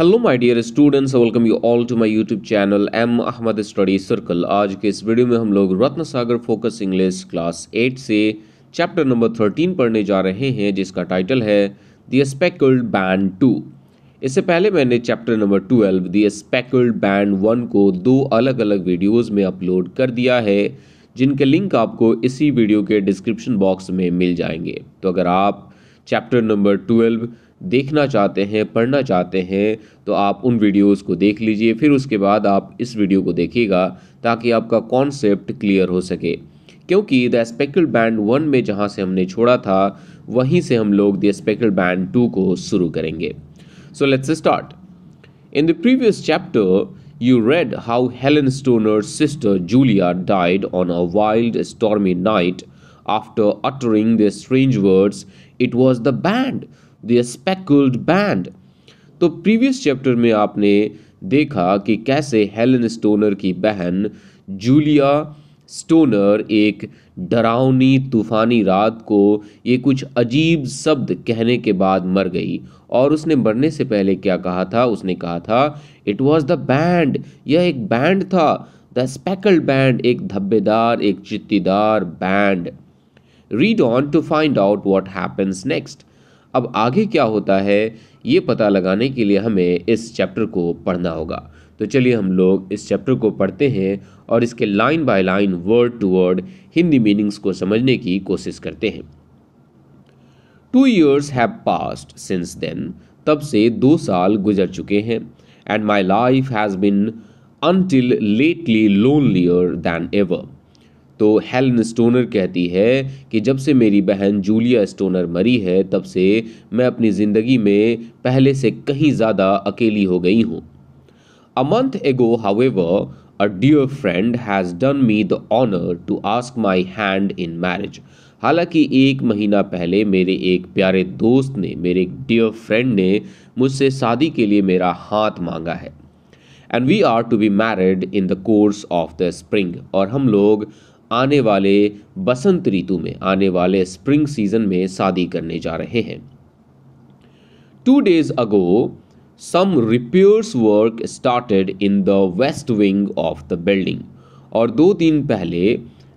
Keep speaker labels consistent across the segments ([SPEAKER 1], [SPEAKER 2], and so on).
[SPEAKER 1] Hello my dear students welcome you all to my YouTube channel M Ahmad study circle आज के इस वीडियो में हम लोग Ratna Sagar focus English class eight से चैप्टर नंबर थर्टीन पढ़ने जा रहे हैं जिसका टाइटल है द स्पेकल्ड बैंड टू इससे पहले मैंने chapter number twelve the speckled band one को दो अलग अलग वीडियोज़ में अपलोड कर दिया है जिनके लिंक आपको इसी वीडियो के डिस्क्रिप्शन बॉक्स में मिल जाएंगे तो अगर आप चैप्टर नंबर ट्वेल्व देखना चाहते हैं पढ़ना चाहते हैं तो आप उन वीडियोस को देख लीजिए फिर उसके बाद आप इस वीडियो को देखिएगा ताकि आपका कॉन्सेप्ट क्लियर हो सके क्योंकि द स्पेकल बैंड वन में जहाँ से हमने छोड़ा था वहीं से हम लोग द स्पेकल बैंड टू को शुरू करेंगे so let's start in the previous chapter you read how Helen Stoner sister Julia died on a wild stormy night after uttering the strange words it was the band the speckled band तो previous chapter में आपने देखा कि कैसे Helen stoner की बहन Julia stoner एक डरावनी तूफानी रात को ये कुछ अजीब शब्द कहने के बाद मर गई और उसने मरने से पहले क्या कहा था उसने कहा था इट वॉज द बैंड यह एक बैंड था द स्पेकल्ड बैंड एक धब्बेदार एक चित्तीदार band read on to find out what happens next अब आगे क्या होता है ये पता लगाने के लिए हमें इस चैप्टर को पढ़ना होगा तो चलिए हम लोग इस चैप्टर को पढ़ते हैं और इसके line by line word to word Hindi meanings को समझने की कोशिश करते हैं two years have passed since then तब से दो साल गुजर चुके हैं and my life has been until lately lonelier than ever तो हेलन स्टोनर कहती है कि जब से मेरी बहन जूलिया स्टोनर मरी है तब से मैं अपनी ज़िंदगी में पहले से कहीं ज़्यादा अकेली हो गई हूँ a month ago however a dear friend has done me the honour to ask my hand in marriage हालांकि एक महीना पहले मेरे एक प्यारे दोस्त ने मेरे एक डियर फ्रेंड ने मुझसे शादी के लिए मेरा हाथ मांगा है and we are to be married in the course of the spring और हम लोग आने वाले बसंत ऋतु में आने वाले स्प्रिंग सीजन में शादी करने जा रहे हैं two days ago some repairs work started in the west wing of the building और दो दिन पहले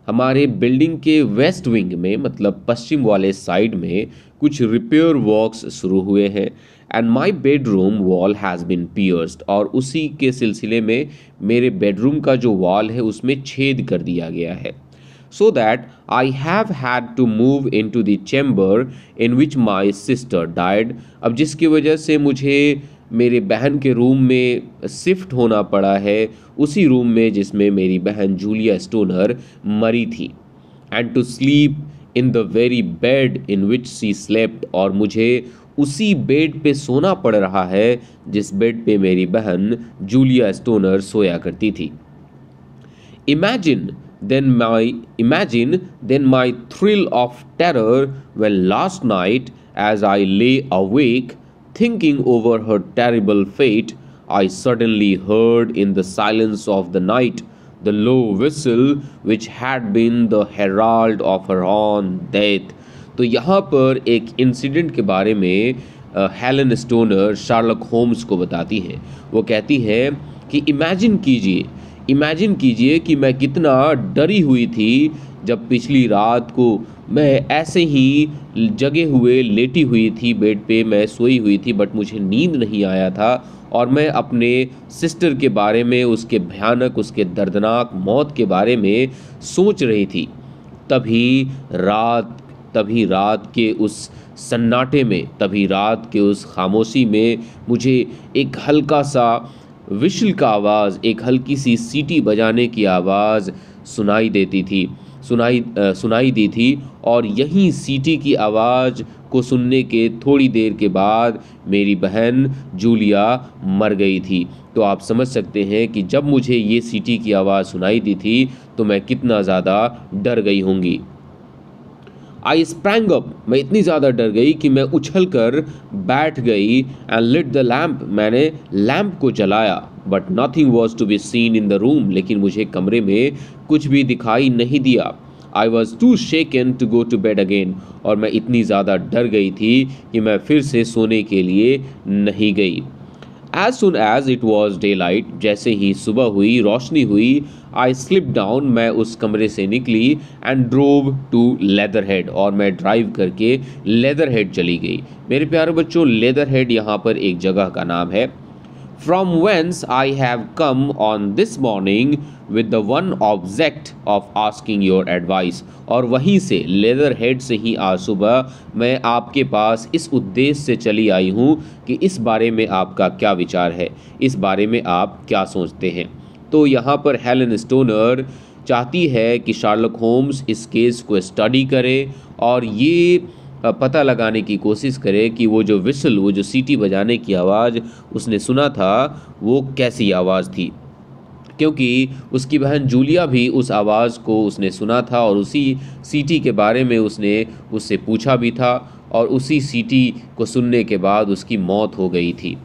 [SPEAKER 1] हमारे बिल्डिंग के वेस्ट विंग में मतलब पश्चिम वाले साइड में कुछ रिपेयर वर्क्स शुरू हुए हैं and my bedroom wall has been pierced और उसी के सिलसिले में मेरे बेडरूम का जो वॉल है उसमें छेद कर दिया गया है so that I have had to move into chamber in which my sister died अब जिसकी वजह से मुझे मेरे बहन के रूम में शिफ्ट होना पड़ा है उसी रूम में जिसमें मेरी बहन जूलिया स्टोनर मरी थी and to sleep in the very bed in which she slept और मुझे उसी बेड पे सोना पड़ रहा है जिस बेड पे मेरी बहन जूलिया स्टोनर सोया करती थी imagine then my imagine then my thrill of terror when last night as I lay awake thinking over her terrible fate I suddenly heard in the silence of the night the low whistle which had been the herald of her own death तो यहाँ पर एक incident के बारे में Helen stoner Sherlock Holmes को बताती हैं वो कहती हैं कि इमेजिन कीजिए इमेजिन कीजिए कि मैं कितना डरी हुई थी जब पिछली रात को मैं ऐसे ही जगे हुए लेटी हुई थी बेड पे मैं सोई हुई थी बट मुझे नींद नहीं आया था और मैं अपने सिस्टर के बारे में उसके भयानक उसके दर्दनाक मौत के बारे में सोच रही थी तभी रात तभी रात के उस सन्नाटे में तभी रात के उस खामोशी में मुझे एक हल्का सा विशल का आवाज़ एक हल्की सी सीटी बजाने की आवाज़ सुनाई देती थी सुनाई आ, सुनाई दी थी और यहीं सीटी की आवाज़ को सुनने के थोड़ी देर के बाद मेरी बहन जूलिया मर गई थी तो आप समझ सकते हैं कि जब मुझे ये सीटी की आवाज़ सुनाई दी थी तो मैं कितना ज़्यादा डर गई होंगी आई स्प्रैंग अप मैं इतनी ज़्यादा डर गई कि मैं उछल कर बैठ गई एंड लिट द लैम्प मैंने लैम्प को जलाया but nothing was to be seen in the room लेकिन मुझे कमरे में कुछ भी दिखाई नहीं दिया I was too shaken to go to bed again और मैं इतनी ज़्यादा डर गई थी कि मैं फिर से सोने के लिए नहीं गई as soon as it was daylight जैसे ही सुबह हुई रोशनी हुई आई स्लिप डाउन मैं उस कमरे से निकली and drove to Leatherhead और मैं ड्राइव करके लेदर हेड चली गई मेरे प्यारे बच्चों लेदर हेड यहाँ पर एक जगह का नाम है from whence I have come on this morning with the one object of asking your advice और वहीं से लेदर हेड से ही आज सुबह मैं आपके पास इस उद्देश्य से चली आई हूँ कि इस बारे में आपका क्या विचार है इस बारे में आप क्या सोचते हैं तो यहाँ पर हेलन स्टोनर चाहती है कि शार्लक होम्स इस केस को स्टडी करे और ये पता लगाने की कोशिश करे कि वो जो विसल वो जो सीटी बजाने की आवाज़ उसने सुना था वो कैसी आवाज़ थी क्योंकि उसकी बहन जूलिया भी उस आवाज़ को उसने सुना था और उसी सीटी के बारे में उसने उससे पूछा भी था और उसी सीटी को सुनने के बाद उसकी मौत हो गई थी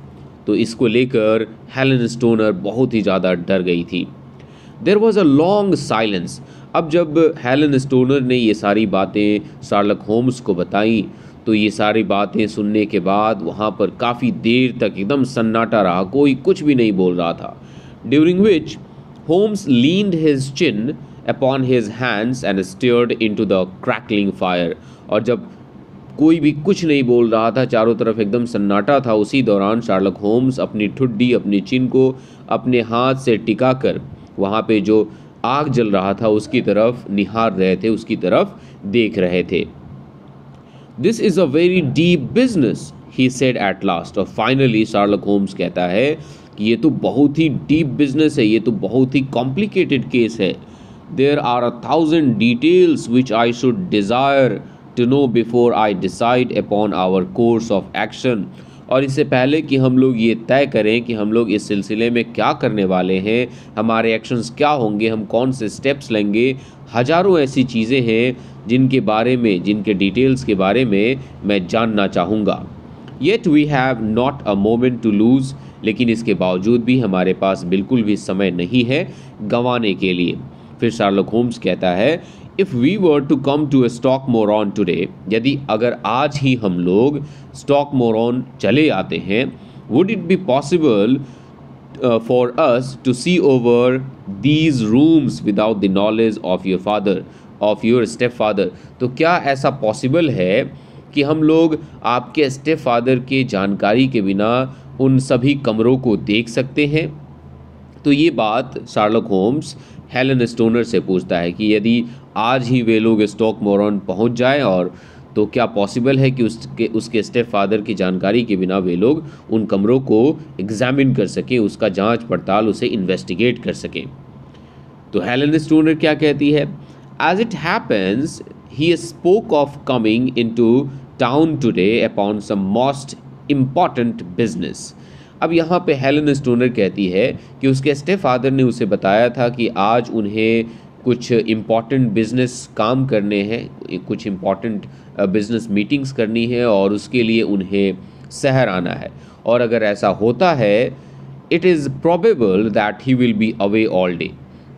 [SPEAKER 1] तो इसको लेकर हेलन स्टोनर बहुत ही ज़्यादा डर गई थी there was a long silence अब जब हेलन स्टोनर ने ये सारी बातें शार्लक होम्स को बताई तो ये सारी बातें सुनने के बाद वहाँ पर काफ़ी देर तक एकदम सन्नाटा रहा कोई कुछ भी नहीं बोल रहा था during which Holmes leaned his chin upon his hands and stared into the crackling fire और जब कोई भी कुछ नहीं बोल रहा था चारों तरफ एकदम सन्नाटा था उसी दौरान शार्लक होम्स अपनी ठुड्डी अपनी चिन को अपने हाथ से टिका कर वहाँ पे जो आग जल रहा था उसकी तरफ निहार रहे थे उसकी तरफ देख रहे थे this is a very deep business he said at last और फाइनली शार्लक होम्स कहता है कि ये तो बहुत ही डीप बिजनेस है ये तो बहुत ही कॉम्प्लिकेटेड केस है there are a thousand details which I should desire to know before I decide upon our course of action और इससे पहले कि हम लोग ये तय करें कि हम लोग इस सिलसिले में क्या करने वाले हैं हमारे एक्शंस क्या होंगे हम कौन से स्टेप्स लेंगे हजारों ऐसी चीज़ें हैं जिनके बारे में जिनके डिटेल्स के बारे में मैं जानना चाहूँगा yet we have not a moment to lose लेकिन इसके बावजूद भी हमारे पास बिल्कुल भी समय नहीं है गंवाने के लिए फिर शार्लोक होम्स कहता है if we were to come to a Stoke Moran today यदि अगर आज ही हम लोग स्टॉक मोरॉन चले आते हैं would it be possible for us to see over these rooms without the knowledge of your father of your stepfather तो क्या ऐसा पॉसिबल है कि हम लोग आपके स्टेप फादर के जानकारी के बिना उन सभी कमरों को देख सकते हैं तो ये बात शार्लक होम्स हेलन स्टोनर से पूछता है कि यदि आज ही वे लोग स्टॉक मोरन पहुंच जाए और तो क्या पॉसिबल है कि उसके उसके स्टेप फादर की जानकारी के बिना वे लोग उन कमरों को एग्जामिन कर सकें उसका जांच पड़ताल उसे इन्वेस्टिगेट कर सकें तो हेलन स्टोनर क्या कहती है as it happens he spoke of coming into town today upon some most important business अब यहाँ पे हेलन स्टोनर कहती है कि उसके स्टेप फादर ने उसे बताया था कि आज उन्हें कुछ इम्पॉर्टेंट बिजनेस काम करने हैं कुछ इम्पॉर्टेंट बिजनेस मीटिंग्स करनी है और उसके लिए उन्हें शहर आना है और अगर ऐसा होता है it is probable that he will be away all day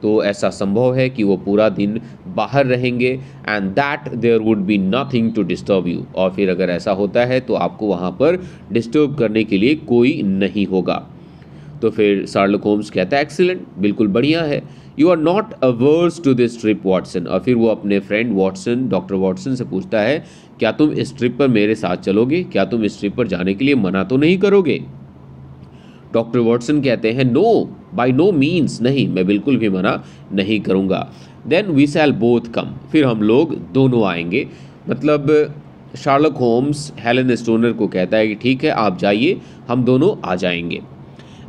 [SPEAKER 1] तो ऐसा संभव है कि वो पूरा दिन बाहर रहेंगे and that there would be nothing to disturb you और फिर अगर ऐसा होता है तो आपको वहाँ पर डिस्टर्ब करने के लिए कोई नहीं होगा तो फिर शार्लक होम्स कहता है एक्सीलेंट बिल्कुल बढ़िया है you are not averse to this trip Watson और फिर वो अपने फ्रेंड वाटसन डॉक्टर वाटसन से पूछता है क्या तुम इस ट्रिप पर मेरे साथ चलोगे क्या तुम इस ट्रिप पर जाने के लिए मना तो नहीं करोगे डॉक्टर वाटसन कहते हैं नो बाई नो मीन्स नहीं मैं बिल्कुल भी मना नहीं करूँगा then we shall both come फिर हम लोग दोनों आएंगे मतलब शार्लक होम्स हेलन स्टोनर को कहता है कि ठीक है आप जाइए हम दोनों आ जाएंगे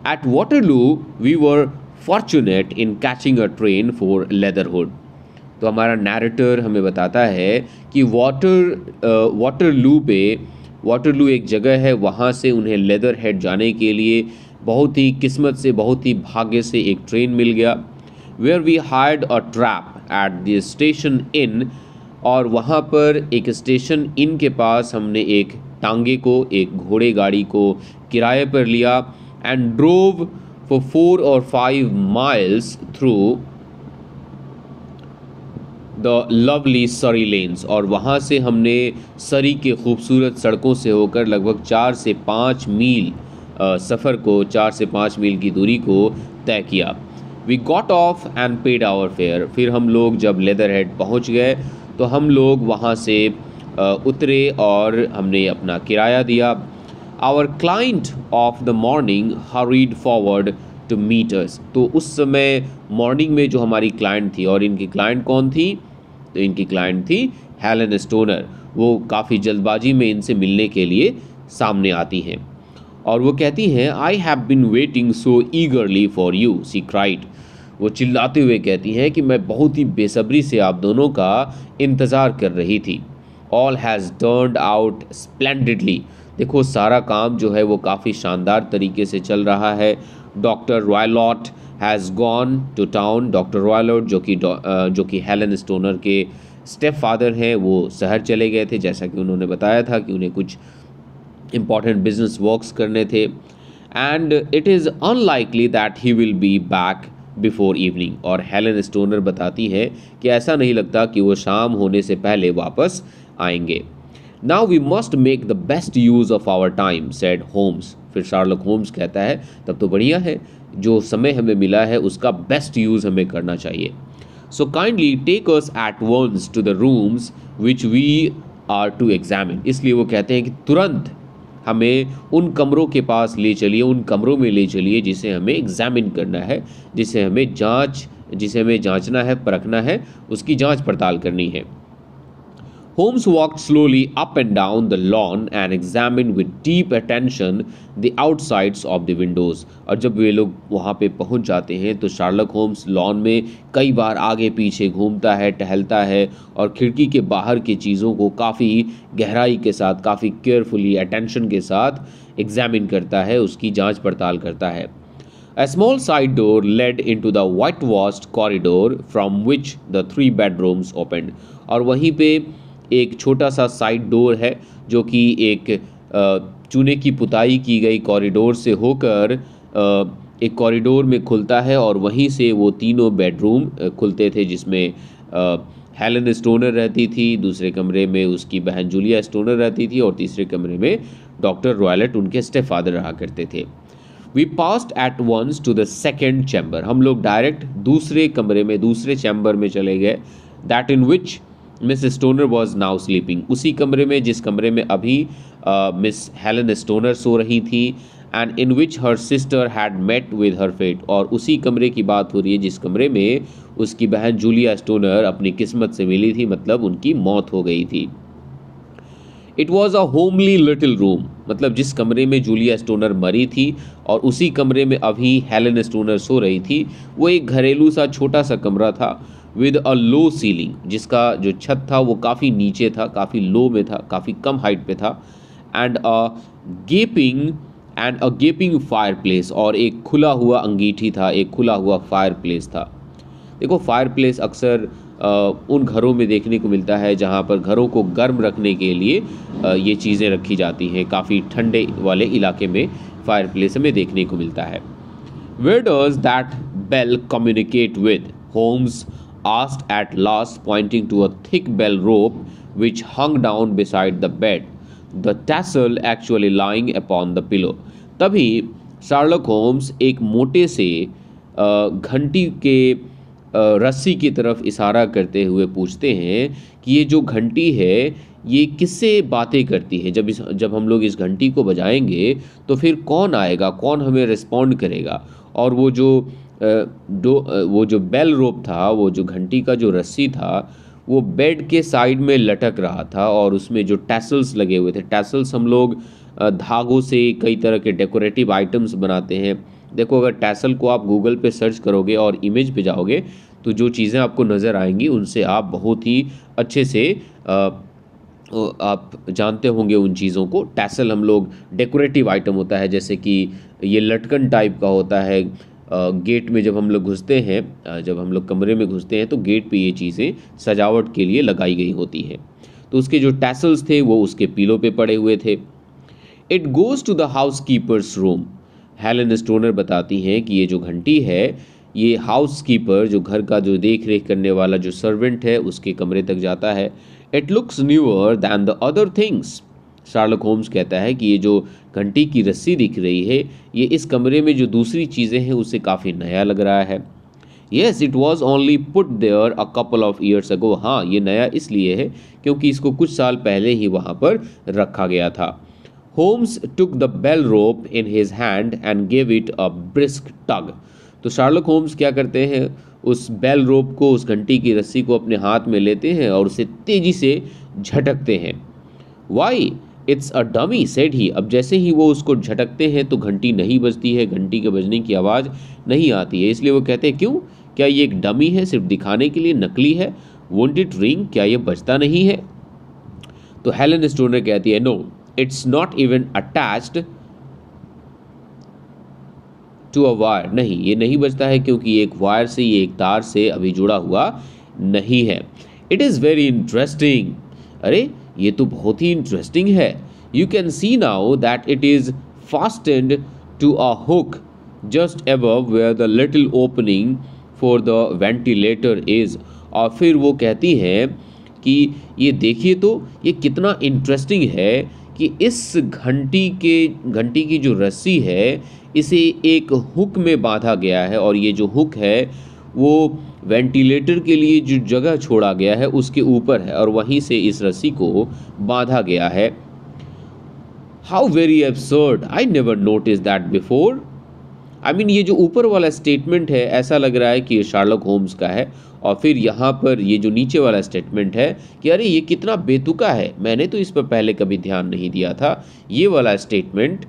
[SPEAKER 1] at Waterloo we were fortunate in catching a train for Leatherhead तो हमारा नैरेटर हमें बताता है कि वाटर वाटर लू पे वाटर लू एक जगह है वहाँ से उन्हें लेदर हेड जाने के लिए बहुत ही किस्मत से बहुत ही भाग्य से एक ट्रेन मिल गया where we hired a trap at the station inn और वहाँ पर एक स्टेशन इन के पास हमने एक टांगे को एक घोड़े गाड़ी को किराए पर लिया एंड ड्रोव फॉर फोर और five miles through the lovely Surrey lanes और वहाँ से हमने सरी के खूबसूरत सड़कों से होकर लगभग चार से पाँच मील सफ़र को चार से पाँच मील की दूरी को तय किया we got off and paid our fare फिर हम लोग जब लेदर हेड पहुँच गए तो हम लोग वहाँ से उतरे और हमने अपना किराया दिया our client of the morning hurried forward to meet us तो उस समय मॉर्निंग में जो हमारी क्लाइंट थी और इनकी क्लाइंट कौन थी तो इनकी क्लाइंट थी हेलन स्टोनर वो काफ़ी जल्दबाजी में इनसे मिलने के लिए सामने आती हैं और वो कहती है I have been waiting so eagerly for you she cried वो चिल्लाते हुए कहती हैं कि मैं बहुत ही बेसब्री से आप दोनों का इंतज़ार कर रही थी all has turned out splendidly देखो सारा काम जो है वो काफ़ी शानदार तरीके से चल रहा है Doctor Roylott has gone to town Doctor Roylott जो कि जो कि हेलन स्टोनर के स्टेप फादर हैं वो शहर चले गए थे जैसा कि उन्होंने बताया था कि उन्हें कुछ इम्पॉर्टेंट बिजनेस वर्कस करने थे and it is unlikely that he will be back before evening और हेलन स्टोनर बताती हैं कि ऐसा नहीं लगता कि वो शाम होने से पहले वापस आएंगे now we must make the best use of our time said Holmes फिर शार्लक होम्स कहता है तब तो बढ़िया है जो समय हमें मिला है उसका बेस्ट यूज़ हमें करना चाहिए so kindly take us at once to the rooms which we are to examine इसलिए वो कहते हैं कि तुरंत हमें उन कमरों के पास ले चलिए उन कमरों में ले चलिए जिसे हमें एग्जामिन करना है जिसे हमें जांच जिसे हमें जांचना है परखना है उसकी जांच पड़ताल करनी है Holmes walked slowly up and down the lawn and examined with deep attention the outsides of the windows. और जब वे लोग वहाँ पे पहुँच जाते हैं तो शार्लक होम्स लॉन में कई बार आगे पीछे घूमता है टहलता है और खिड़की के बाहर की चीज़ों को काफ़ी गहराई के साथ काफ़ी केयरफुली अटेंशन के साथ एग्जामिन करता है उसकी जांच पड़ताल करता है A small side door led into the whitewashed corridor from which the three bedrooms opened. और वहीं पे एक छोटा सा साइड डोर है जो कि एक चूने की पुताई की गई कॉरिडोर से होकर एक कॉरिडोर में खुलता है और वहीं से वो तीनों बेडरूम खुलते थे जिसमें हेलन स्टोनर रहती थी दूसरे कमरे में उसकी बहन जूलिया स्टोनर रहती थी और तीसरे कमरे में डॉक्टर रॉयलेट उनके स्टेप फादर रहा करते थे we passed at once to the second chamber हम लोग डायरेक्ट दूसरे कमरे में दूसरे चैम्बर में चले गए that in which Miss Stoner was now sleeping उसी कमरे में जिस कमरे में अभी मिस हेलन स्टोनर सो रही थी and in which her sister had met with her fate और उसी कमरे की बात हो रही है जिस कमरे में उसकी बहन जूलिया स्टोनर अपनी किस्मत से मिली थी मतलब उनकी मौत हो गई थी it was a homely little room मतलब जिस कमरे में जूलिया स्टोनर मरी थी और उसी कमरे में अभी हेलन स्टोनर सो रही थी वो एक घरेलू सा छोटा सा कमरा था विद अ लो सीलिंग जिसका जो छत था वो काफ़ी नीचे था काफ़ी लो में था काफ़ी कम हाइट पे था and a gaping and a gaping fireplace और एक खुला हुआ अंगीठी था एक खुला हुआ फायर प्लेस था देखो फायर प्लेस अक्सर उन घरों में देखने को मिलता है जहाँ पर घरों को गर्म रखने के लिए ये चीज़ें रखी जाती हैं काफ़ी ठंडे वाले इलाके में फायर प्लेस हमें देखने को मिलता है where does that bell communicate with Holmes asked at last, pointing to a thick bell rope which hung down beside the bed, the tassel actually lying upon the pillow. Tabhi, Sherlock Holmes ek mote se घंटी के रस्सी की तरफ इशारा करते हुए पूछते हैं कि ये जो घंटी है ये किससे बातें करती है जब इस जब हम लोग इस घंटी को बजाएंगे तो फिर कौन आएगा कौन हमें रिस्पॉन्ड करेगा और वो जो डो वो जो बेल रोप था वो जो घंटी का जो रस्सी था वो बेड के साइड में लटक रहा था और उसमें जो टैसल्स लगे हुए थे टैसल्स हम लोग धागों से कई तरह के डेकोरेटिव आइटम्स बनाते हैं देखो अगर टैसल को आप गूगल पे सर्च करोगे और इमेज पे जाओगे तो जो चीज़ें आपको नज़र आएंगी उनसे आप बहुत ही अच्छे से आ, आप जानते होंगे उन चीज़ों को टैसल हम लोग डेकोरेटिव आइटम होता है जैसे कि ये लटकन टाइप का होता है गेट में जब हम लोग घुसते हैं जब हम लोग कमरे में घुसते हैं तो गेट पे ये चीज़ें सजावट के लिए लगाई गई होती हैं तो उसके जो टैसल्स थे वो उसके पीलों पे पड़े हुए थे it goes to the housekeeper's room Helen Stoner बताती हैं कि ये जो घंटी है ये हाउस कीपर जो घर का जो देख रेख करने वाला जो सर्वेंट है उसके कमरे तक जाता है it looks newer than the other things Sherlock Holmes कहता है कि ये जो घंटी की रस्सी दिख रही है ये इस कमरे में जो दूसरी चीज़ें हैं उससे काफ़ी नया लग रहा है yes it was only put there a couple of years ago हाँ ये नया इसलिए है क्योंकि इसको कुछ साल पहले ही वहाँ पर रखा गया था Holmes took the bell rope in his hand and give it a brisk tug तो शार्लक होम्स क्या करते हैं उस बेल रोप को उस घंटी की रस्सी को अपने हाथ में लेते हैं और उसे तेज़ी से झटकते हैं why it's a dummy said he अब जैसे ही वो उसको झटकते हैं तो घंटी नहीं बजती है घंटी के बजने की आवाज़ नहीं आती है इसलिए वो कहते हैं क्यों क्या ये एक डमी है सिर्फ दिखाने के लिए नकली है वोंट इट रिंग क्या ये बजता नहीं है तो हेलन स्टोनर कहती है no it's not even attached to a wire नहीं ये नहीं बजता है क्योंकि ये एक वायर से ये एक तार से अभी जुड़ा हुआ नहीं है इट इज़ वेरी इंटरेस्टिंग अरे ये तो बहुत ही इंटरेस्टिंग है you can see now that it is fastened to a hook just above where the little opening for the ventilator is और फिर वो कहती हैं कि ये देखिए तो ये कितना इंटरेस्टिंग है कि इस घंटी के घंटी की जो रस्सी है इसे एक हुक में बांधा गया है और ये जो हुक है वो वेंटिलेटर के लिए जो जगह छोड़ा गया है उसके ऊपर है और वहीं से इस रस्सी को बांधा गया है how very absurd I never notice that before I mean ये जो ऊपर वाला स्टेटमेंट है ऐसा लग रहा है कि ये शार्लक होम्स का है और फिर यहाँ पर ये जो नीचे वाला स्टेटमेंट है कि अरे ये कितना बेतुका है मैंने तो इस पर पहले कभी ध्यान नहीं दिया था ये वाला स्टेटमेंट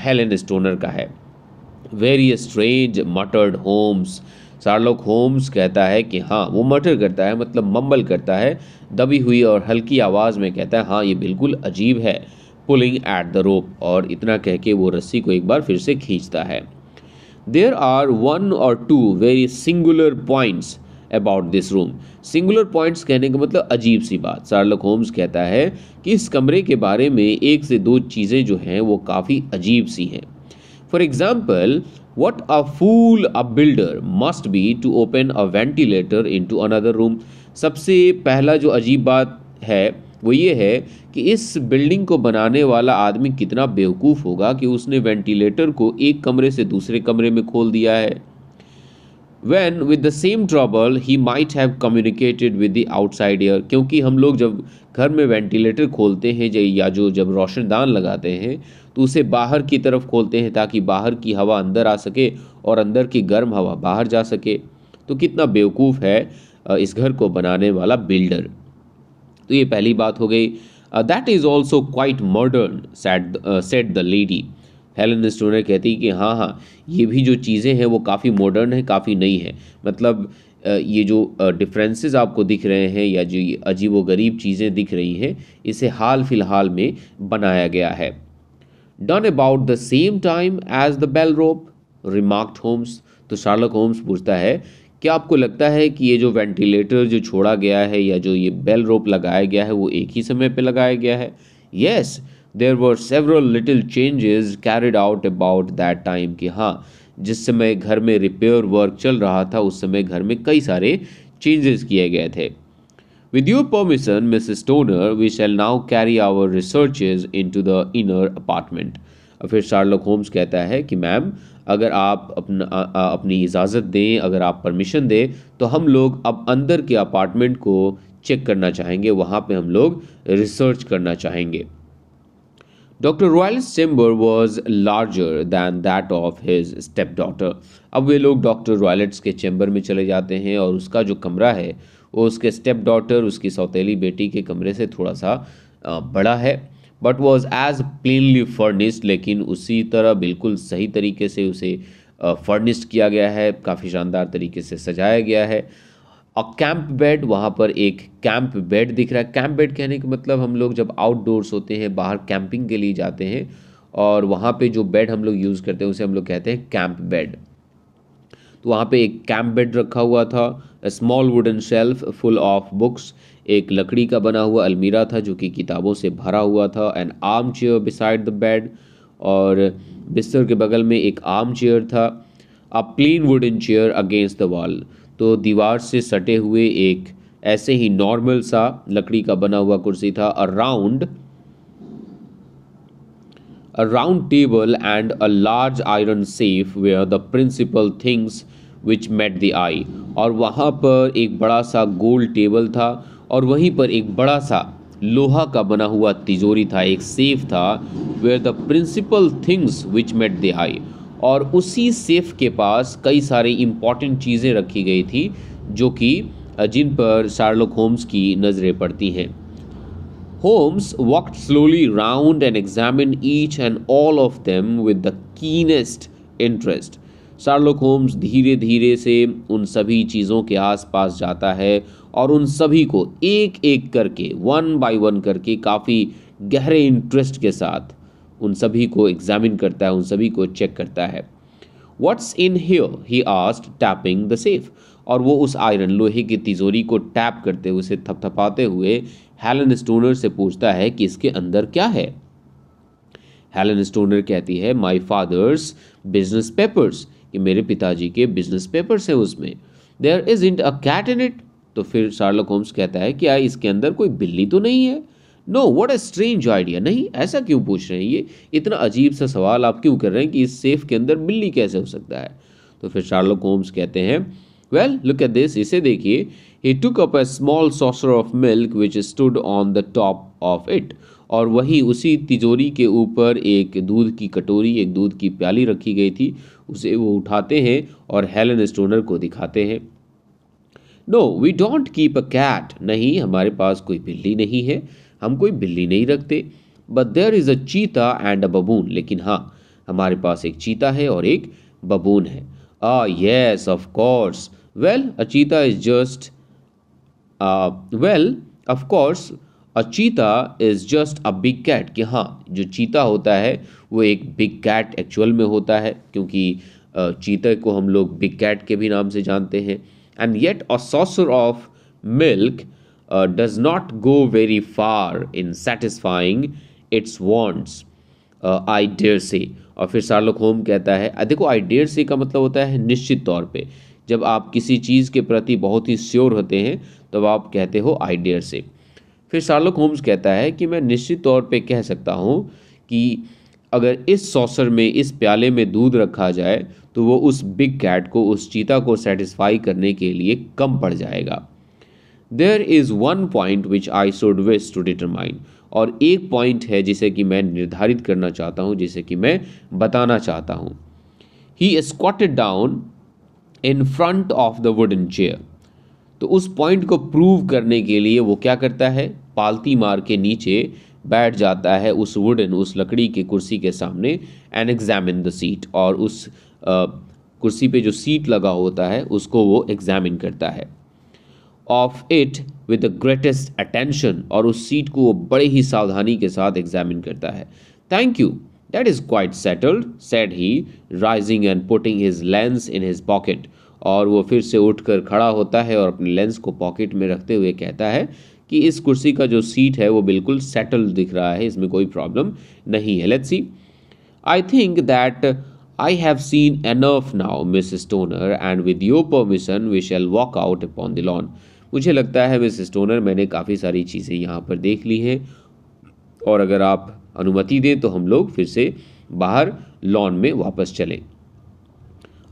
[SPEAKER 1] हेलेन स्टोनर का है very strange muttered Holmes Sherlock Holmes कहता है कि हाँ वो मटर करता है मतलब मम्बल करता है दबी हुई और हल्की आवाज़ में कहता है हाँ ये बिल्कुल अजीब है पुलिंग एट द रोप और इतना कह के वो रस्सी को एक बार फिर से खींचता है देर आर वन और two very singular points about this room singular points कहने का मतलब अजीब सी बात शार्लक होम्स कहता है कि इस कमरे के बारे में एक से दो चीज़ें जो हैं वो काफ़ी अजीब सी हैं for example what a fool a builder must be to open a ventilator into another room सबसे पहला जो अजीब बात है वो ये है कि इस बिल्डिंग को बनाने वाला आदमी कितना बेवकूफ़ होगा कि उसने वेंटिलेटर को एक कमरे से दूसरे कमरे में खोल दिया है when with the same trouble he might have communicated with the outside air क्योंकि हम लोग जब घर में वेंटिलेटर खोलते हैं या जो जब रोशनदान लगाते हैं तो उसे बाहर की तरफ खोलते हैं ताकि बाहर की हवा अंदर आ सके और अंदर की गर्म हवा बाहर जा सके तो कितना बेवकूफ़ है इस घर को बनाने वाला बिल्डर तो ये पहली बात हो गई that is also quite modern said said the lady Helen Stoner कहती कि हाँ हाँ ये भी जो चीज़ें हैं वो काफ़ी मॉडर्न है काफ़ी नई है मतलब ये जो डिफरेंसेस आपको दिख रहे हैं या जो व गरीब चीज़ें दिख रही हैं इसे हाल फिलहाल में बनाया गया है done about the same time as the bell rope remarked Holmes तो शार्लक होम्स पूछता है क्या आपको लगता है कि ये जो वेंटिलेटर जो छोड़ा गया है या जो ये बेल रोप लगाया गया है वो एक ही समय पे लगाया गया है yes there were several little changes carried out about that time कि हाँ जिस समय घर में रिपेयर वर्क चल रहा था उस समय घर में कई सारे चेंजेस किए गए थे With your permission, Mrs. Stoner, we shall now carry our researches into the inner apartment. और फिर शार्लक होम्स कहता है कि मैम अगर आप अपना आ, अपनी इजाज़त दें अगर आप परमिशन दें तो हम लोग अब अंदर के अपार्टमेंट को चेक करना चाहेंगे वहाँ पे हम लोग रिसर्च करना चाहेंगे Doctor Roylott chamber was larger than that of his stepdaughter अब वे लोग डॉक्टर रॉयलट्स के चैम्बर में चले जाते हैं और उसका जो कमरा है वो उसके स्टेप डॉटर उसकी सौतेली बेटी के कमरे से थोड़ा सा बड़ा है but was as plainly furnished लेकिन उसी तरह बिल्कुल सही तरीके से उसे फर्निश्ड किया गया है काफ़ी शानदार तरीके से सजाया गया है और कैंप बेड वहाँ पर एक कैंप बेड दिख रहा है कैंप बेड कहने का मतलब हम लोग जब आउटडोर्स होते हैं बाहर कैंपिंग के लिए जाते हैं और वहाँ पे जो बेड हम लोग यूज़ करते हैं उसे हम लोग कहते हैं कैंप बेड तो वहाँ पे एक कैंप बेड रखा हुआ था small wooden shelf full of books एक लकड़ी का बना हुआ अलमीरा था जो कि किताबों से भरा हुआ था and armchair beside the bed और बिस्तर के बगल में एक आर्म चेयर था a plain wooden chair against the wall तो दीवार से सटे हुए एक ऐसे ही नॉर्मल सा लकड़ी का बना हुआ कुर्सी था a round table and a large iron safe where the principal things which met the eye और वहाँ पर एक बड़ा सा गोल टेबल था और वहीं पर एक बड़ा सा लोहा का बना हुआ तिजोरी था एक सेफ था where the principal things which met the eye और उसी सेफ के पास कई सारी इम्पॉर्टेंट चीज़ें रखी गई थी जो कि जिन पर शार्लोक होम्स की नज़रें पड़ती हैं Holmes walk slowly round and examine each and all of them with the keenest interest Sherlock Holmes धीरे धीरे से उन सभी चीज़ों के आसपास जाता है और उन सभी को एक एक करके वन बाय वन करके काफ़ी गहरे इंटरेस्ट के साथ उन सभी को एग्जामिन करता है उन सभी को चेक करता है what's in here he asked tapping the safe और वो उस आयरन लोहे की तिजोरी को टैप करते हुए उसे थपथपाते हुए हेलन स्टोनर से पूछता है कि इसके अंदर क्या है हेलन स्टोनर कहती है माई फादर्स बिजनेस पेपर्स कि मेरे पिताजी के बिजनेस पेपर्स हैं उसमें there isn't a cat in it तो फिर शार्लक होम्स कहता है क्या इसके अंदर कोई बिल्ली तो नहीं है no what a strange idea नहीं ऐसा क्यों पूछ रहे हैं ये इतना अजीब सा सवाल आप क्यों कर रहे हैं कि इस सेफ के अंदर बिल्ली कैसे हो सकता है तो फिर शार्लक होम्स कहते हैं वेल लुक एट दिस इसे देखिए he took up a small saucer of milk which stood on the top of it और वहीं उसी तिजोरी के ऊपर एक दूध की कटोरी एक दूध की प्याली रखी गई थी उसे वो उठाते हैं और हेलन स्टोनर को दिखाते हैं no we don't keep a cat नहीं हमारे पास कोई बिल्ली नहीं है हम कोई बिल्ली नहीं रखते बट देयर इज़ अ चीता एंड अ बबून लेकिन हाँ हमारे पास एक चीता है और एक बबून है ah yes of course well a cheetah is just well of course a cheetah is just a big cat कि हाँ जो चीता होता है वो एक बिग कैट एक्चुअल में होता है क्योंकि चीते को हम लोग बिग कैट के भी नाम से जानते हैं and yet a saucer of milk does not go very far in satisfying its wants I dare daresay और फिर शार्लोक होम कहता है देखो आई डेयर से का मतलब होता है निश्चित तौर पे जब आप किसी चीज़ के प्रति बहुत ही श्योर होते हैं तब तो आप कहते हो आई डेयर से फिर शार्लोक होम्स कहता है कि मैं निश्चित तौर पे कह सकता हूँ कि अगर इस सॉसर में इस प्याले में दूध रखा जाए तो वो उस बिग कैट को उस चीता को सेटिस्फाई करने के लिए कम पड़ जाएगा there is one point which I should wish to determine और एक पॉइंट है जिसे कि मैं निर्धारित करना चाहता हूँ जिसे कि मैं बताना चाहता हूँ he squatted down in front of the wooden chair तो उस पॉइंट को प्रूव करने के लिए वो क्या करता है पालती मार के नीचे बैठ जाता है उस वुडन उस लकड़ी के कुर्सी के सामने एंड एग्जामिन द सीट और उस आ, कुर्सी पे जो सीट लगा होता है उसको वो एग्जामिन करता है of it with the greatest attention और उस सीट को वो बड़े ही सावधानी के साथ एग्जामिन करता है thank you that is quite settled said he rising and putting his lens in his pocket और वो फिर से उठकर खड़ा होता है और अपने लेंस को पॉकेट में रखते हुए कहता है कि इस कुर्सी का जो सीट है वो बिल्कुल सेटल दिख रहा है इसमें कोई प्रॉब्लम नहीं है let's see I think that I have seen enough now Miss Stoner and with your permission we shall walk out upon the lawn मुझे लगता है मिस स्टोनर मैंने काफ़ी सारी चीज़ें यहाँ पर देख ली हैं और अगर आप अनुमति दें तो हम लोग फिर से बाहर लॉन में वापस चलें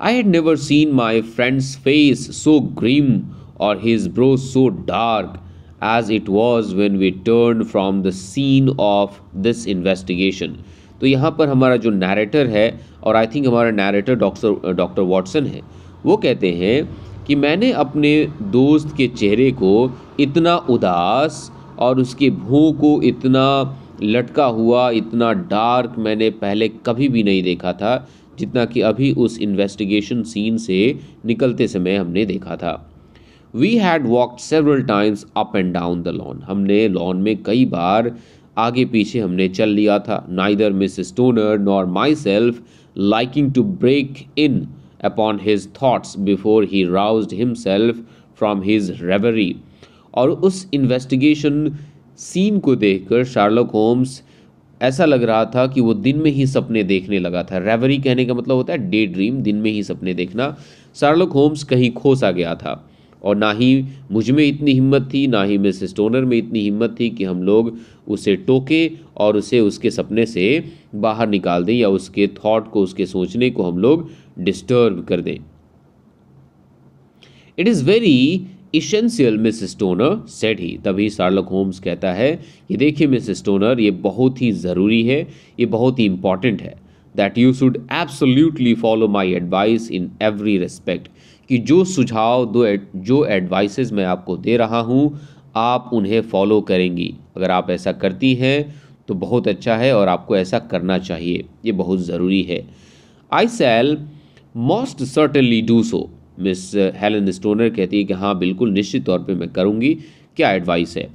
[SPEAKER 1] I had never seen my friend's face so grim or his brow so dark as it was when we turned from the scene of this investigation. तो यहाँ पर हमारा जो नरेटर है और आई थिंक हमारा नरेटर डॉक्टर डॉक्टर वॉटसन है वो कहते हैं कि मैंने अपने दोस्त के चेहरे को इतना उदास और उसके भू को इतना लटका हुआ इतना डार्क मैंने पहले कभी भी नहीं देखा था जितना कि अभी उस इन्वेस्टिगेशन सीन से निकलते समय हमने देखा था we had walked several times up and down the lawn हमने लॉन में कई बार आगे पीछे हमने चल लिया था neither Miss Stoner nor myself liking to break in upon his thoughts before he roused himself from his reverie और उस इन्वेस्टिगेशन सीन को देखकर शार्लक होम्स ऐसा लग रहा था कि वो दिन में ही सपने देखने लगा था रेवरी कहने का मतलब होता है डे ड्रीम दिन में ही सपने देखना शार्लोक होम्स कहीं खोसा गया था और ना ही मुझ में इतनी हिम्मत थी ना ही मिस स्टोनर में इतनी हिम्मत थी कि हम लोग उसे टोके और उसे उसके सपने से बाहर निकाल दें या उसके थॉट को उसके सोचने को हम लोग डिस्टर्ब कर दें it is very essential Miss Stoner said he तभी शार्लक होम्स कहता है ये देखिए मिस स्टोनर ये बहुत ही ज़रूरी है ये बहुत ही इम्पॉर्टेंट है that you should absolutely follow my advice in every respect कि जो सुझाव दो जो एडवाइसेस मैं आपको दे रहा हूँ आप उन्हें फॉलो करेंगी अगर आप ऐसा करती हैं तो बहुत अच्छा है और आपको ऐसा करना चाहिए ये बहुत ज़रूरी है I shall most certainly do so Miss Helen uh, Stoner कहती है कि हाँ बिल्कुल निश्चित तौर पे मैं करूँगी क्या एडवाइस है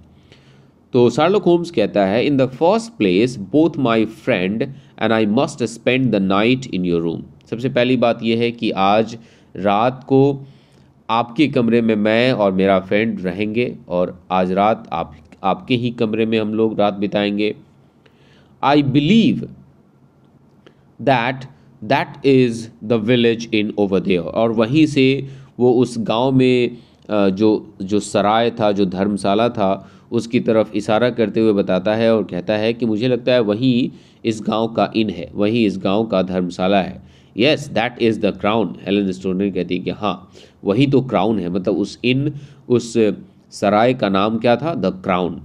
[SPEAKER 1] तो सार्लोक होम्स कहता है in the first place both my friend and I must spend the night in your room सबसे पहली बात यह है कि आज रात को आपके कमरे में मैं और मेरा फ्रेंड रहेंगे और आज रात आप आपके ही कमरे में हम लोग रात बिताएंगे I believe that that is the village inn over there और वहीं से वो उस गांव में जो जो सराय था जो धर्मशाला था उसकी तरफ इशारा करते हुए बताता है और कहता है कि मुझे लगता है वहीं इस गांव का इन है वहीं इस गांव का धर्मशाला है yes that is the Crown Helen Stoner कहती है कि हाँ वही तो क्राउन है मतलब उस इन उस सराय का नाम क्या था the Crown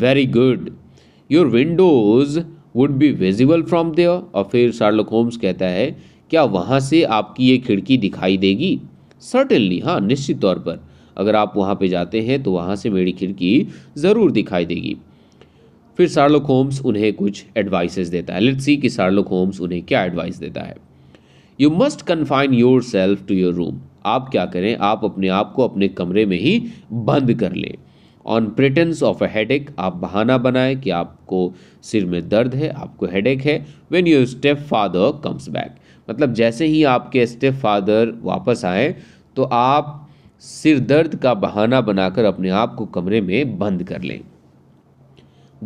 [SPEAKER 1] very good your windows would be visible from there और फिर शार्लक होम्स कहता है क्या वहाँ से आपकी ये खिड़की दिखाई देगी सर्टेनली हाँ निश्चित तौर पर अगर आप वहाँ पे जाते हैं तो वहाँ से मेरी खिड़की ज़रूर दिखाई देगी फिर शार्लक होम्स उन्हें कुछ एडवाइसेस देता है लेट्स सी कि शार्लक होम्स उन्हें क्या एडवाइस देता है you must confine yourself to your room आप क्या करें आप अपने आप को अपने कमरे में ही बंद कर लें on pretence of a headache आप बहाना बनाएं कि आपको सिर में दर्द है आपको हेडेक है when your stepfather comes back मतलब जैसे ही आपके स्टेप फादर वापस आए तो आप सिर दर्द का बहाना बनाकर अपने आप को कमरे में बंद कर लें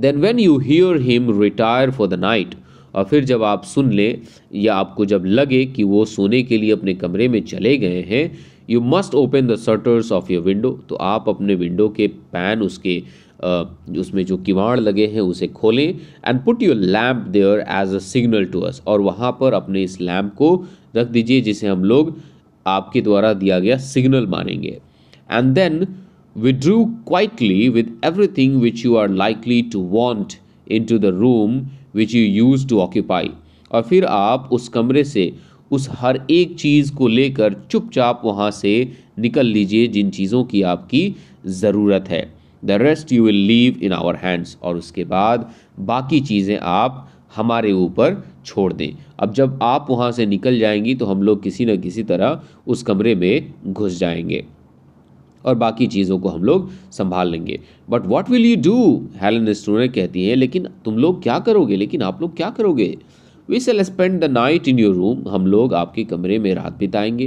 [SPEAKER 1] then when you hear him retire for the night और फिर जब आप सुन लें या आपको जब लगे कि वो सोने के लिए अपने कमरे में चले गए हैं you must open the shutters of your window तो आप अपने विंडो के पैन उसके उसमें जो किवाड़ लगे हैं उसे खोलें and put your lamp there as a signal to us और वहाँ पर अपने इस लैम्प को रख दीजिए जिसे हम लोग आपके द्वारा दिया गया सिग्नल मानेंगे and then withdraw quietly with everything which you are likely to want into the room which you used to occupy और फिर आप उस कमरे से उस हर एक चीज़ को लेकर चुपचाप वहाँ से निकल लीजिए जिन चीज़ों की आपकी ज़रूरत है the rest you will leave in our hands और उसके बाद बाकी चीज़ें आप हमारे ऊपर छोड़ दें अब जब आप वहाँ से निकल जाएंगी तो हम लोग किसी न किसी तरह उस कमरे में घुस जाएंगे और बाकी चीज़ों को हम लोग संभाल लेंगे but what will you do Helen Stoner कहती हैं लेकिन तुम लोग क्या करोगे लेकिन आप लोग क्या करोगे we shall spend the night in your room हम लोग आपके कमरे में रात बिताएंगे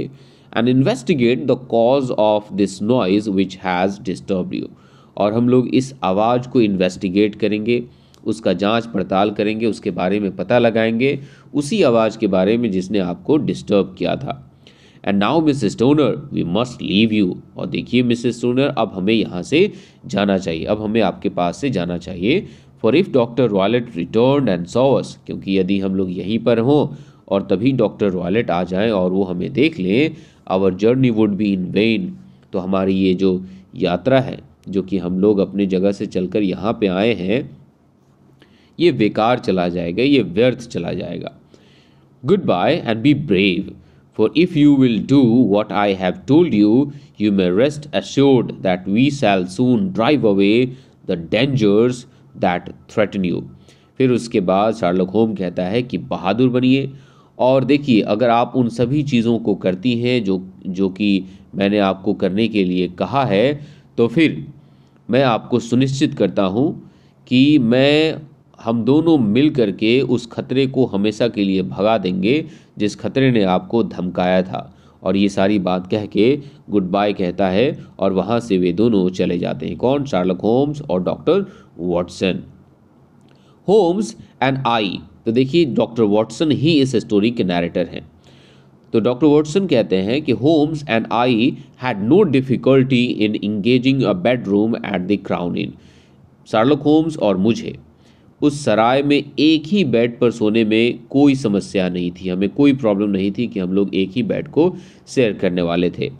[SPEAKER 1] एंड investigate the cause of this noise which has disturb you और हम लोग इस आवाज़ को इन्वेस्टिगेट करेंगे उसका जांच पड़ताल करेंगे उसके बारे में पता लगाएंगे उसी आवाज़ के बारे में जिसने आपको डिस्टर्ब किया था and now Miss Stoner we must leave you और देखिए मिस स्टोनर अब हमें यहाँ से जाना चाहिए अब हमें आपके पास से जाना चाहिए for if doctor Roylott return and saw us क्योंकि यदि हम लोग यहीं पर हों और तभी डॉक्टर रॉयलेट आ जाएं और वो हमें देख लें our journey would be in vain तो हमारी ये जो यात्रा है जो कि हम लोग अपनी जगह से चलकर यहाँ पे आए हैं ये बेकार चला जाएगा ये व्यर्थ चला जाएगा goodbye and be brave for if you will do what I have told you you may rest assured that we shall soon drive away the dangers that threaten you फिर उसके बाद शार्लक होम कहता है कि बहादुर बनिए और देखिए अगर आप उन सभी चीज़ों को करती हैं जो जो कि मैंने आपको करने के लिए कहा है तो फिर मैं आपको सुनिश्चित करता हूँ कि मैं हम दोनों मिल करके उस खतरे को हमेशा के लिए भगा देंगे जिस खतरे ने आपको धमकाया था और ये सारी बात कह के गुड बाय कहता है और वहाँ से वे दोनों चले जाते हैं कौन शार्लक होम्स और doctor Watson Holmes and I तो देखिए डॉक्टर वॉटसन ही इस स्टोरी के नैरेटर हैं तो डॉक्टर वॉटसन कहते हैं कि Holmes and I had no difficulty in engaging a bedroom at the Crown Inn Sherlock Holmes और मुझे उस सराय में एक ही बेड पर सोने में कोई समस्या नहीं थी हमें कोई प्रॉब्लम नहीं थी कि हम लोग एक ही बेड को शेयर करने वाले थे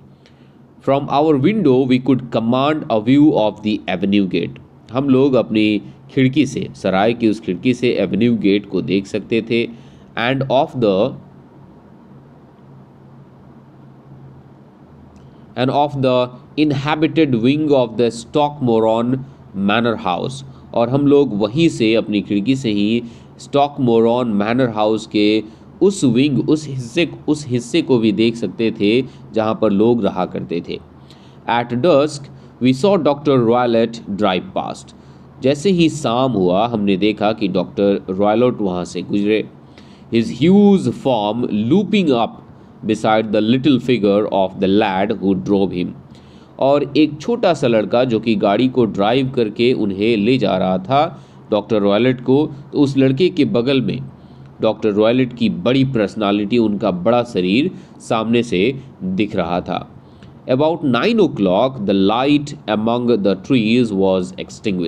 [SPEAKER 1] from our window we could command a view of the avenue gate हम लोग अपनी खिड़की से सराय की उस खिड़की से एवेन्यू गेट को देख सकते थे and of the end of the inhabited wing of the Stoke Moran manor house और हम लोग वहीं से अपनी खिड़की से ही स्टॉक मोरॉन मैनर हाउस के उस विंग उस हिस्से उस हिस्से को भी देख सकते थे जहाँ पर लोग रहा करते थे at dusk we saw doctor Roylott drive past जैसे ही शाम हुआ हमने देखा कि डॉक्टर रॉयलट वहाँ से गुजरे his huge form looming up beside the little figure of the lad who drove him और एक छोटा सा लड़का जो कि गाड़ी को ड्राइव करके उन्हें ले जा रहा था डॉक्टर रॉयलेट को तो उस लड़के के बगल में डॉक्टर रॉयलेट की बड़ी पर्सनालिटी उनका बड़ा शरीर सामने से दिख रहा था about nine o'clock the light among the trees was extinguished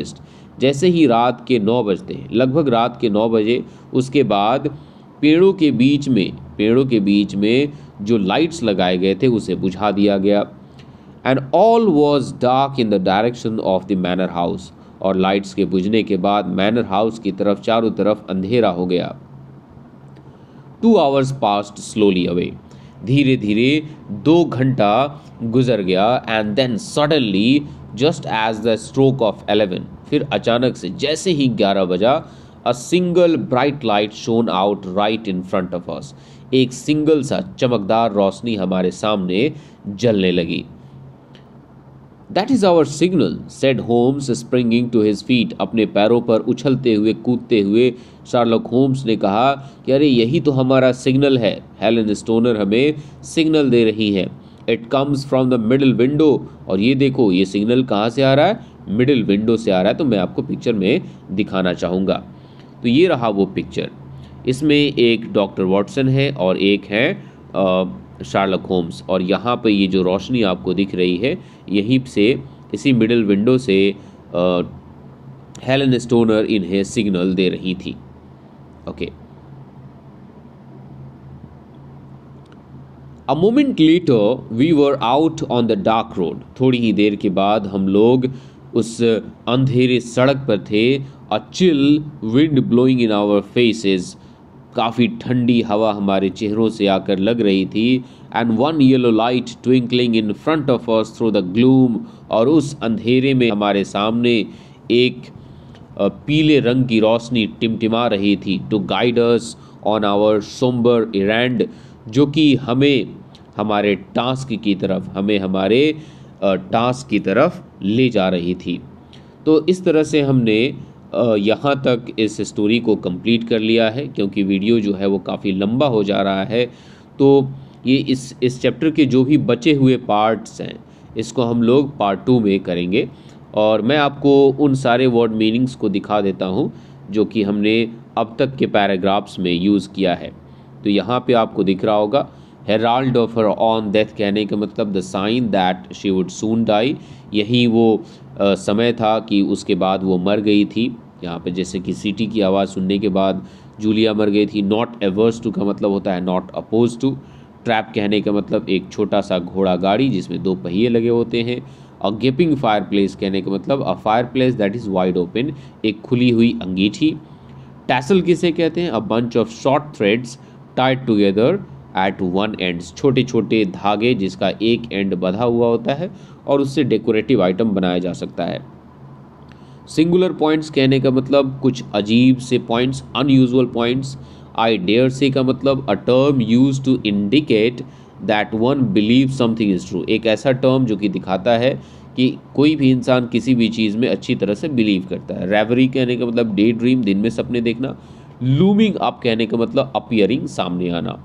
[SPEAKER 1] जैसे ही रात के नौ बजते हैं लगभग रात के नौ बजे उसके बाद पेड़ों के बीच में पेड़ों के बीच में जो लाइट्स लगाए गए थे उसे बुझा दिया गया and all was dark in the direction of the manor house और लाइट्स के बुझने के बाद मैनर हाउस की तरफ चारों तरफ अंधेरा हो गया two hours past slowly away धीरे धीरे दो घंटा गुजर गया and then suddenly just as the stroke of eleven फिर अचानक से जैसे ही ग्यारह बजा a single bright light shone out right in front of us एक सिंगल सा चमकदार रोशनी हमारे सामने जलने लगी that is our signal said Holmes springing to his feet अपने पैरों पर उछलते हुए कूदते हुए शार्लक होम्स ने कहा कि अरे यही तो हमारा सिग्नल है हेलन स्टोनर हमें सिग्नल दे रही हैं it comes from the middle window और ये देखो ये सिग्नल कहाँ से आ रहा है मिडिल विंडो से आ रहा है तो मैं आपको पिक्चर में दिखाना चाहूँगा तो ये रहा वो पिक्चर इसमें एक डॉक्टर वॉटसन है और एक है शार्लक होम्स और यहाँ पे ये जो रोशनी आपको दिख रही है यहीं से इसी मिडिल विंडो से हेलन स्टोनर इन्हें सिग्नल दे रही थी okay a moment later we were out on the dark road थोड़ी ही देर के बाद हम लोग उस अंधेरे सड़क पर थे a chill wind blowing in our faces काफ़ी ठंडी हवा हमारे चेहरों से आकर लग रही थी and one yellow light twinkling in front of us through the gloom और उस अंधेरे में हमारे सामने एक पीले रंग की रोशनी टिमटिमा रही थी to guide us on our sombre errand जो कि हमें हमारे टास्क की तरफ हमें हमारे टास्क की तरफ ले जा रही थी तो इस तरह से हमने यहाँ तक इस स्टोरी को कंप्लीट कर लिया है क्योंकि वीडियो जो है वो काफ़ी लंबा हो जा रहा है तो ये इस इस चैप्टर के जो भी बचे हुए पार्ट्स हैं इसको हम लोग पार्ट टू में करेंगे और मैं आपको उन सारे वर्ड मीनिंग्स को दिखा देता हूँ जो कि हमने अब तक के पैराग्राफ्स में यूज़ किया है तो यहाँ पे आपको दिख रहा होगा herald of her own death कहने का मतलब the sign that she would soon die यही वो समय था कि उसके बाद वो मर गई थी यहाँ पे जैसे कि सीटी की आवाज़ सुनने के बाद जूलिया मर गई थी नॉट एवर्स टू का मतलब होता है नॉट अपोज टू ट्रैप कहने का मतलब एक छोटा सा घोड़ा गाड़ी जिसमें दो पहिए लगे होते हैं और गेपिंग फायर प्लेस कहने का मतलब a fireplace that is wide open एक खुली हुई अंगीठी टैसल किसे कहते हैं a bunch of short threads tied together at one end छोटे छोटे धागे जिसका एक एंड बधा हुआ होता है और उससे डेकोरेटिव आइटम बनाया जा सकता है सिंगुलर पॉइंट्स कहने का मतलब कुछ अजीब से points unusual points I dare say का मतलब a term use to indicate that one believe something is true एक ऐसा टर्म जो कि दिखाता है कि कोई भी इंसान किसी भी चीज़ में अच्छी तरह से बिलीव करता है रेवरी कहने का मतलब डे ड्रीम दिन में सपने देखना लूमिंग अप कहने का मतलब अपियरिंग सामने आना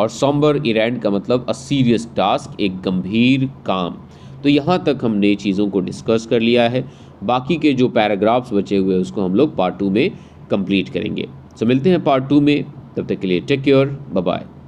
[SPEAKER 1] और सॉम्बर इरेंट का मतलब अ सीरियस टास्क एक गंभीर काम तो यहाँ तक हमने चीज़ों को डिस्कस कर लिया है बाकी के जो पैराग्राफ्स बचे हुए हैं उसको हम लोग पार्ट टू में कंप्लीट करेंगे सो मिलते हैं पार्ट टू में तब तक के लिए टेक केयर बाय